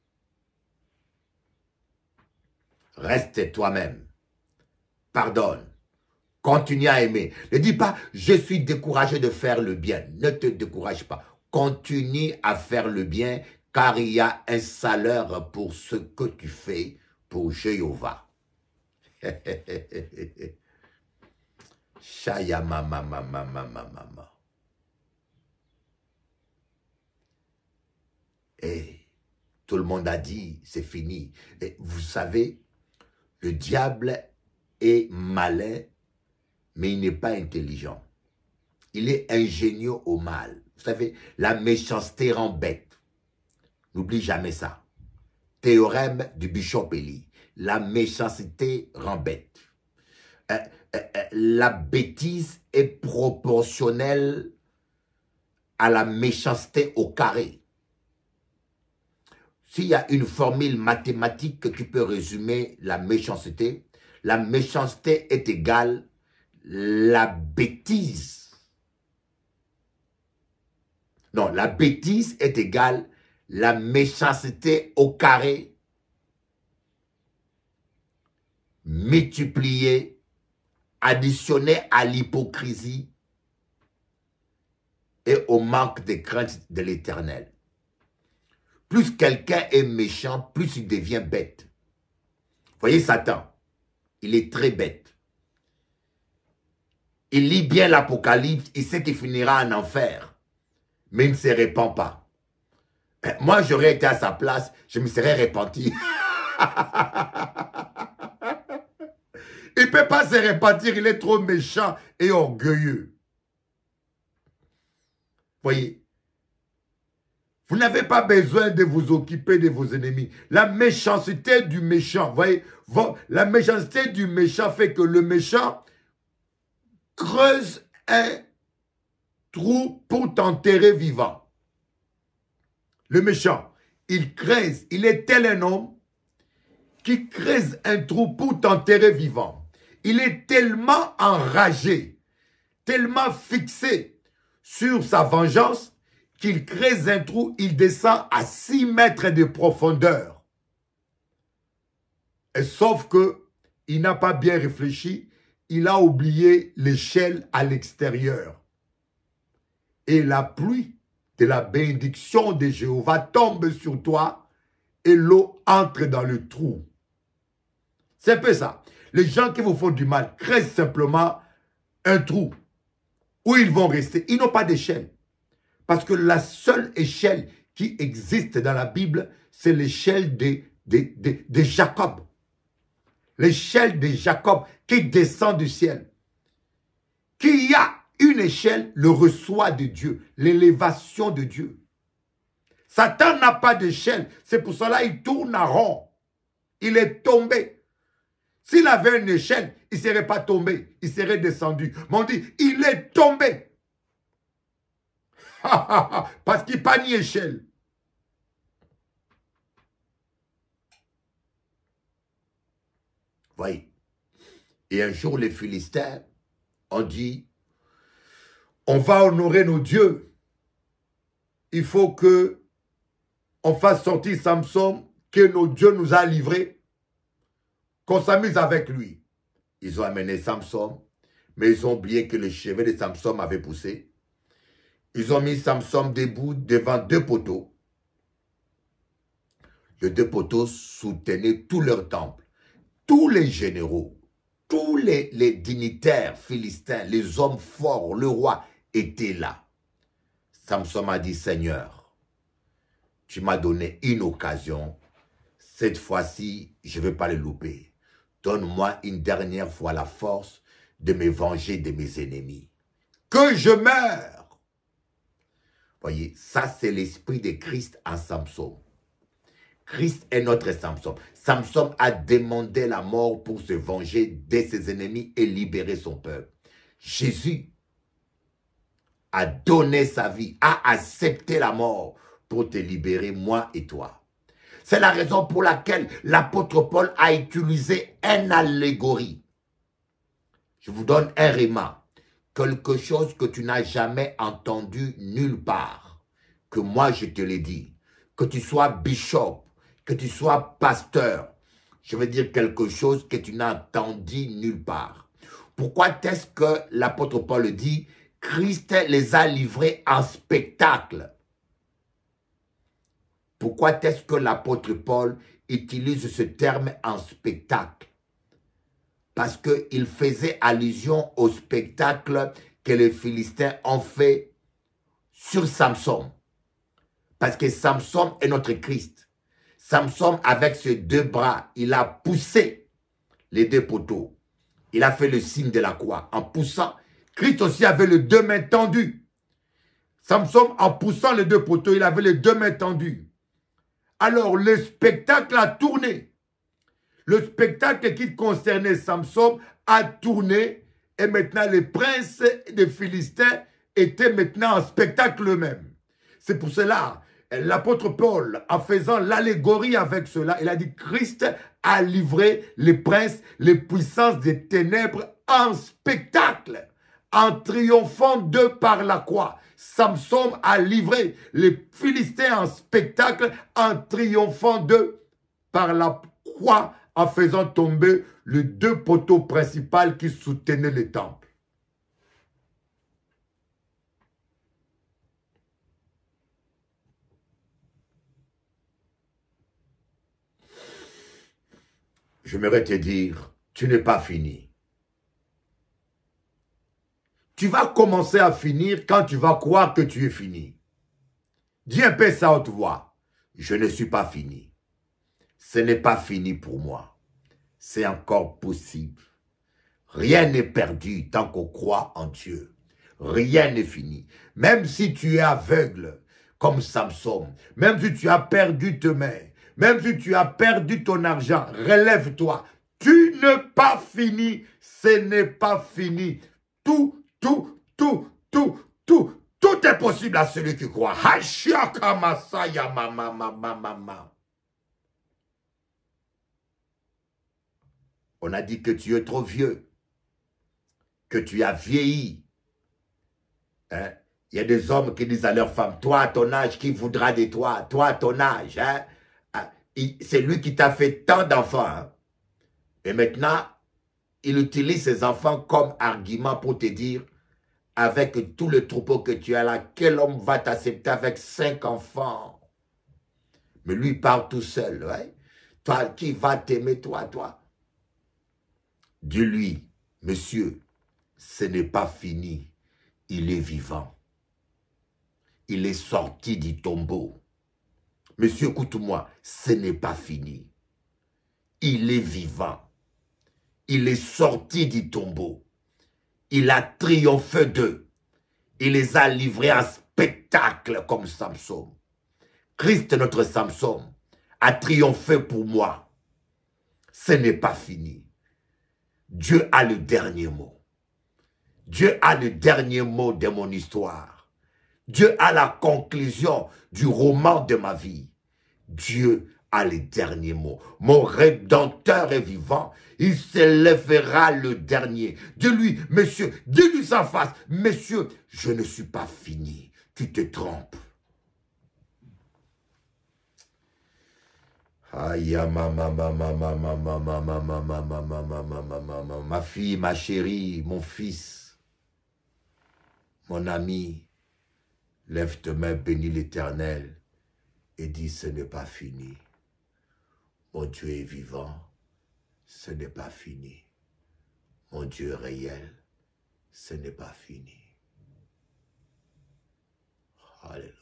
Reste toi-même. Pardonne. Continue à aimer. Ne dis pas, je suis découragé de faire le bien. Ne te décourage pas. Continue à faire le bien, car il y a un salaire pour ce que tu fais pour Jéhovah. Shayamamamamamamama. Et tout le monde a dit, c'est fini. Et vous savez, le diable est malin, mais il n'est pas intelligent. Il est ingénieux au mal. Vous savez, la méchanceté rend bête. N'oublie jamais ça. Théorème du Bishop Eli. La méchanceté rend bête. Euh, la bêtise est proportionnelle à la méchanceté au carré. S'il y a une formule mathématique qui peut résumer la méchanceté, la méchanceté est égale la bêtise. Non, la bêtise est égale la méchanceté au carré multipliée additionné à l'hypocrisie et au manque de crainte de l'éternel. Plus quelqu'un est méchant, plus il devient bête. Voyez Satan, il est très bête. Il lit bien l'Apocalypse, il sait qu'il finira en enfer, mais il ne se répand pas. Euh, moi, j'aurais été à sa place, je me serais repenti. Il ne peut pas se répandre, il est trop méchant et orgueilleux. Voyez, vous n'avez pas besoin de vous occuper de vos ennemis. La méchanceté du méchant, voyez, la méchanceté du méchant fait que le méchant creuse un trou pour t'enterrer vivant. Le méchant, il creuse, il est tel un homme qui creuse un trou pour t'enterrer vivant. Il est tellement enragé, tellement fixé sur sa vengeance qu'il crée un trou, il descend à 6 mètres de profondeur. Et sauf que il n'a pas bien réfléchi, il a oublié l'échelle à l'extérieur. Et la pluie de la bénédiction de Jéhovah tombe sur toi et l'eau entre dans le trou. C'est un peu ça les gens qui vous font du mal créent simplement un trou où ils vont rester. Ils n'ont pas d'échelle. Parce que la seule échelle qui existe dans la Bible, c'est l'échelle de, Jacob. L'échelle de Jacob qui descend du ciel. Qui a une échelle, le reçoit de Dieu, l'élévation de Dieu. Satan n'a pas d'échelle. C'est pour cela qu'il tourne à rond. Il est tombé. S'il avait une échelle, il ne serait pas tombé, il serait descendu. Mais on dit, il est tombé. Parce qu'il pas ni échelle. Voyez. Et un jour, les Philistins ont dit, on va honorer nos dieux. Il faut que on fasse sortir Samson que nos dieux nous a livrés qu'on s'amuse avec lui. Ils ont amené Samson, mais ils ont oublié que les cheveux de Samson avait poussé. Ils ont mis Samson debout devant deux poteaux. Les deux poteaux soutenaient tout leur temple. Tous les généraux, tous les, dignitaires philistins, les hommes forts, le roi, étaient là. Samson a dit, Seigneur, tu m'as donné une occasion. Cette fois-ci, je ne vais pas le louper. Donne-moi une dernière fois la force de me venger de mes ennemis. Que je meure Voyez, ça c'est l'esprit de Christ en Samson. Christ est notre Samson. Samson a demandé la mort pour se venger de ses ennemis et libérer son peuple. Jésus a donné sa vie, a accepté la mort pour te libérer, moi et toi. C'est la raison pour laquelle l'apôtre Paul a utilisé une allégorie. Je vous donne un rima. quelque chose que tu n'as jamais entendu nulle part, que moi je te l'ai dit, que tu sois bishop, que tu sois pasteur, je veux dire quelque chose que tu n'as entendu nulle part. Pourquoi est-ce que l'apôtre Paul dit Christ les a livrés en spectacle pourquoi est-ce que l'apôtre Paul utilise ce terme en spectacle Parce qu'il faisait allusion au spectacle que les Philistins ont fait sur Samson. Parce que Samson est notre Christ. Samson, avec ses deux bras, il a poussé les deux poteaux. Il a fait le signe de la croix en poussant. Christ aussi avait les deux mains tendues. Samson, en poussant les deux poteaux, il avait les deux mains tendues. Alors le spectacle a tourné. Le spectacle qui concernait Samson a tourné et maintenant les princes des Philistins étaient maintenant en spectacle eux-mêmes. C'est pour cela, l'apôtre Paul, en faisant l'allégorie avec cela, il a dit Christ a livré les princes, les puissances des ténèbres en spectacle, en triomphant d'eux par la croix. Samson a livré les Philistins en spectacle en triomphant d'eux par la croix en faisant tomber les deux poteaux principaux qui soutenaient le temple. J'aimerais te dire, tu n'es pas fini. Tu vas commencer à finir quand tu vas croire que tu es fini. Dis un peu ça haute voix. Je ne suis pas fini. Ce n'est pas fini pour moi. C'est encore possible. Rien n'est perdu tant qu'on croit en Dieu. Rien n'est fini. Même si tu es aveugle, comme Samson, même si tu as perdu tes mains, même si tu as perdu ton argent, relève-toi. Tu n'es pas fini. Ce n'est pas fini. Tout tout, tout, tout, tout, tout est possible à celui qui croit. On a dit que tu es trop vieux, que tu as vieilli. Hein. Il y a des hommes qui disent à leur femmes, toi à ton âge, qui voudra de toi Toi à ton âge, hein? ah, c'est lui qui t'a fait tant d'enfants. Hein. Et maintenant, il utilise ses enfants comme argument pour te dire, avec tout le troupeau que tu as là, quel homme va t'accepter avec cinq enfants Mais lui parle tout seul, ouais. Toi, qui va t'aimer, toi, toi Dis-lui, monsieur, ce n'est pas fini. Il est vivant. Il est sorti du tombeau. Monsieur, écoute-moi, ce n'est pas fini. Il est vivant. Il est sorti du tombeau il a triomphé d'eux. Il les a livrés en spectacle comme Samson. Christ, notre Samson, a triomphé pour moi. Ce n'est pas fini. Dieu a le dernier mot. Dieu a le dernier mot de mon histoire. Dieu a la conclusion du roman de ma vie. Dieu a les derniers mots. Mon rédempteur est vivant. Il s'élèvera le dernier. De lui monsieur, dis-lui sans face, monsieur, je ne suis pas fini. Tu te trompes. Aïe, ma, ma, ma, ma, ma, fille, ma chérie, mon fils, mon ami, lève toi ma bénis l'éternel et dis ce n'est pas fini. Mon Dieu est vivant, ce n'est pas fini. Mon Dieu est réel, ce n'est pas fini. Alléluia.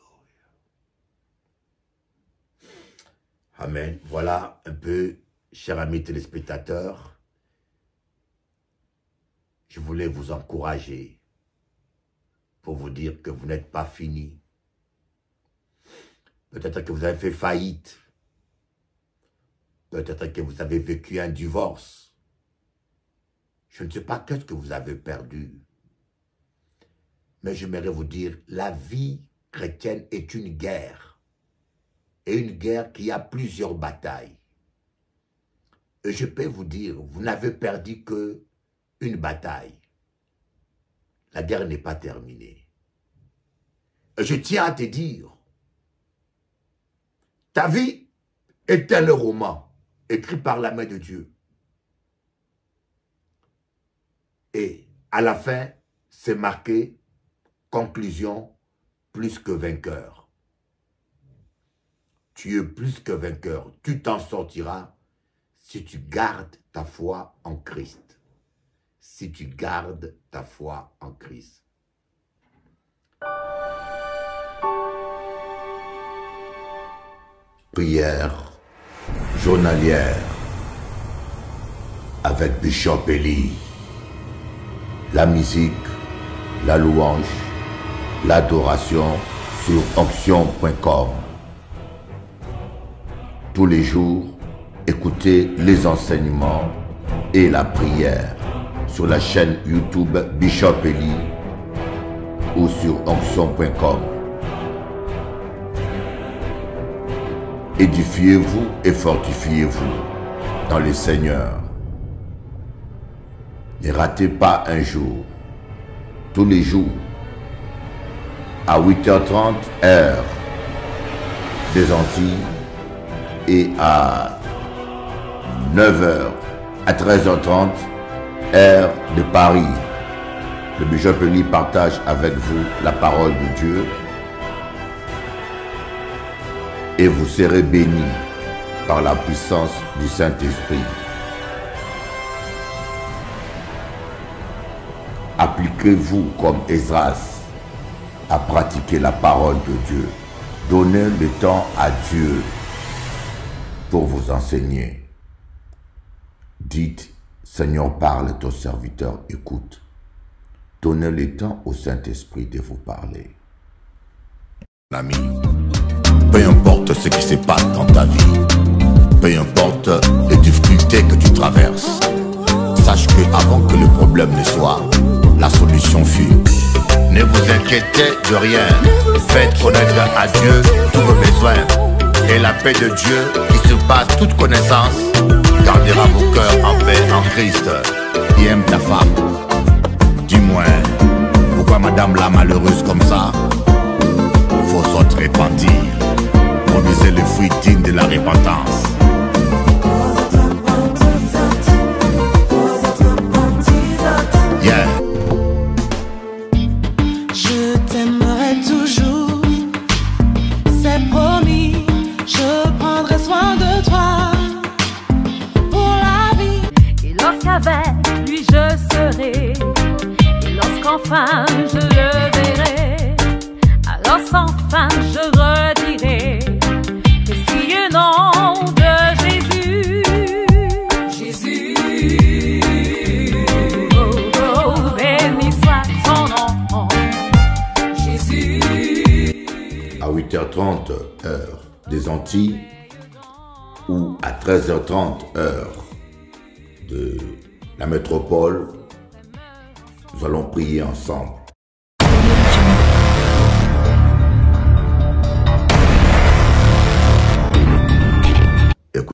Amen. Voilà un peu, chers amis téléspectateurs, je voulais vous encourager pour vous dire que vous n'êtes pas fini. Peut-être que vous avez fait faillite. Peut-être que vous avez vécu un divorce. Je ne sais pas qu'est-ce que vous avez perdu. Mais j'aimerais vous dire, la vie chrétienne est une guerre. Et une guerre qui a plusieurs batailles. Et je peux vous dire, vous n'avez perdu que une bataille. La guerre n'est pas terminée. je tiens à te dire, ta vie est un roman écrit par la main de Dieu. Et à la fin, c'est marqué conclusion plus que vainqueur. Tu es plus que vainqueur. Tu t'en sortiras si tu gardes ta foi en Christ. Si tu gardes ta foi en Christ. Prière journalière avec Bishop Eli. La musique, la louange, l'adoration sur onction.com. Tous les jours, écoutez les enseignements et la prière sur la chaîne YouTube Bishop Eli ou sur onction.com. édifiez-vous et fortifiez-vous dans les seigneurs. Ne ratez pas un jour, tous les jours, à 8h30 heure des Antilles et à 9h à 13h30 heure de Paris. Le bishop partage avec vous la parole de Dieu et vous serez bénis par la puissance du Saint-Esprit. Appliquez-vous comme Esdras à pratiquer la parole de Dieu. Donnez le temps à Dieu pour vous enseigner. Dites, Seigneur, parle, ton serviteur écoute. Donnez le temps au Saint-Esprit de vous parler importe ce qui se passe dans ta vie, peu importe les difficultés que tu traverses, sache que avant que le problème ne soit, la solution fut. Ne vous inquiétez de rien, faites connaître à Dieu tous vos besoins et la paix de Dieu qui surpasse toute connaissance gardera vos cœurs en paix en Christ qui aime ta femme. Du moins, pourquoi madame la malheureuse comme ça faut se repentir économiser les fruits dignes de la repentance. heures des Antilles ou à 13h30 heures de la métropole, nous allons prier ensemble.